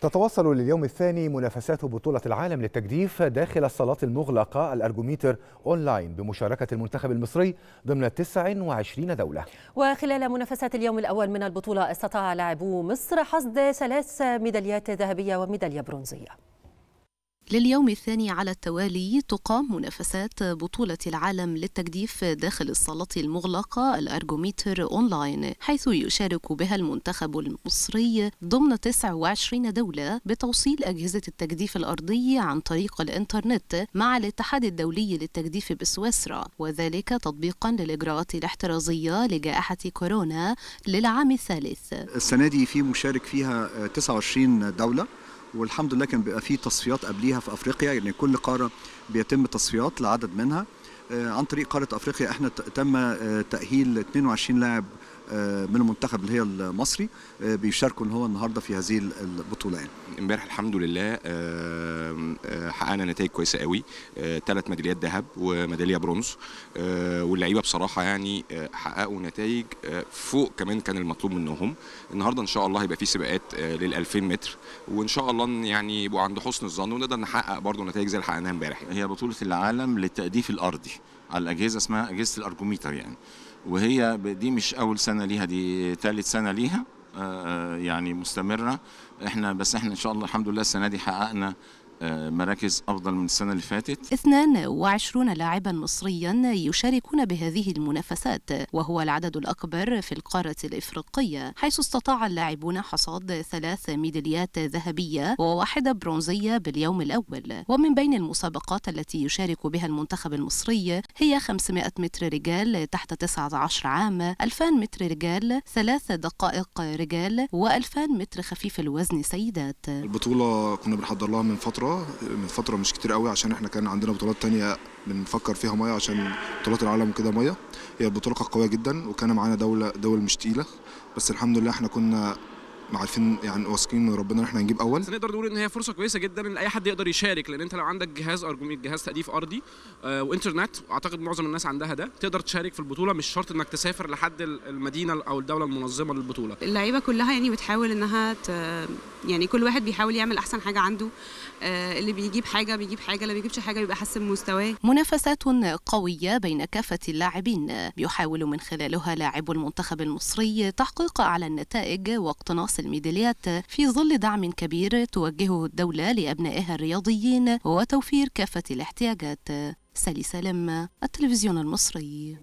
تتواصل لليوم الثاني منافسات بطولة العالم للتجديف داخل الصالات المغلقة الأرجوميتر أونلاين بمشاركة المنتخب المصري ضمن 29 دولة وخلال منافسات اليوم الأول من البطولة استطاع لاعبو مصر حصد ثلاث ميداليات ذهبية وميدالية برونزية لليوم الثاني على التوالي تقام منافسات بطولة العالم للتجديف داخل الصالة المغلقة الأرجوميتر أونلاين حيث يشارك بها المنتخب المصري ضمن 29 دولة بتوصيل أجهزة التجديف الأرضي عن طريق الإنترنت مع الاتحاد الدولي للتجديف بسويسرا وذلك تطبيقا للإجراءات الاحترازية لجائحة كورونا للعام الثالث السنة دي في مشارك فيها 29 دولة والحمد لله كان بيبقى في تصفيات قبليها في افريقيا يعني كل قاره بيتم تصفيات لعدد منها آه، عن طريق قاره افريقيا احنا تم آه، تاهيل 22 لاعب آه، من المنتخب اللي هي المصري آه، بيشاركوا ان هو النهارده في هذه البطوله يعني امبارح الحمد لله آه، حققنا نتائج كويسه قوي ثلاث ميداليات ذهب وميداليه برونز واللعيبه بصراحه يعني حققوا نتائج فوق كمان كان المطلوب منهم النهارده ان شاء الله هيبقى في سباقات لل 2000 متر وان شاء الله يعني يبقوا عند حسن الظن ونقدر نحقق برضه نتائج زي اللي حققناها امبارح يعني. هي بطوله العالم للتأديف الارضي على الاجهزه اسمها اجهزه الارجوميتر يعني وهي دي مش اول سنه ليها دي ثالث سنه ليها آه، آه، يعني مستمره احنا بس احنا ان شاء الله الحمد لله السنه دي حققنا آه، مراكز أفضل من السنة اللي فاتت 22 لاعبا مصريا يشاركون بهذه المنافسات وهو العدد الأكبر في القارة الإفريقية حيث استطاع اللاعبون حصاد ثلاث ميداليات ذهبية وواحدة برونزية باليوم الأول ومن بين المسابقات التي يشارك بها المنتخب المصري هي 500 متر رجال تحت 19 عام 2000 متر رجال ثلاث دقائق رجال و2000 متر خفيف الوزن سيدات البطولة كنا بنحضر لها من فترة فتره من فتره مش كتير قوي عشان احنا كان عندنا بطولات تانية بنفكر فيها ميه عشان بطولات العالم وكده ميه هي البطوله كانت قويه جدا وكان معانا دوله دول مش تقيله بس الحمد لله احنا كنا عارفين يعني واثقين من ربنا ان احنا هنجيب اول بس نقدر نقول ان هي فرصه كويسه جدا ان اي حد يقدر يشارك لان انت لو عندك جهاز ارجومي جهاز تأديف ارضي آه، وانترنت اعتقد معظم الناس عندها ده تقدر تشارك في البطوله مش شرط انك تسافر لحد المدينه او الدوله المنظمه للبطوله اللعيبه كلها يعني بتحاول انها ت... يعني كل واحد بيحاول يعمل احسن حاجه عنده آه، اللي بيجيب حاجه بيجيب حاجه اللي بيجيبش حاجه بيبقى حسن مستواه منافسات قويه بين كافه اللاعبين بيحاول من خلالها لاعبو المنتخب المصري تحقيق اعلى النتائج واقتناص الميداليات في ظل دعم كبير توجهه الدوله لابنائها الرياضيين وتوفير كافه الاحتياجات سالي سالم التلفزيون المصري